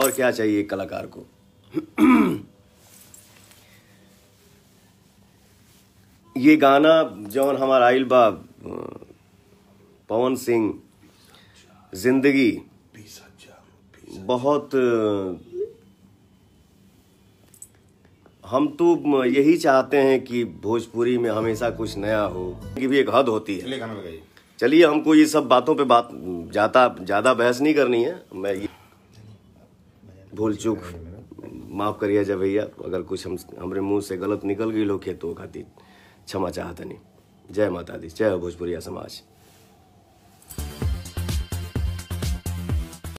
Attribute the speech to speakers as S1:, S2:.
S1: और क्या चाहिए एक कलाकार को ये गाना जौन हमारा आइल बा पवन सिंह जिंदगी बहुत हम तो यही चाहते हैं कि भोजपुरी में हमेशा कुछ नया हो की भी एक हद होती है चलिए हमको ये सब बातों पे बात ज़्यादा ज़्यादा बहस नहीं करनी है मैं भूल चूक माफ़ करिए जा भैया अगर कुछ हम हमारे मुंह से गलत निकल गई लोग खेतों खातिर क्षमा नहीं जय माता दी जय भोजपुरिया समाज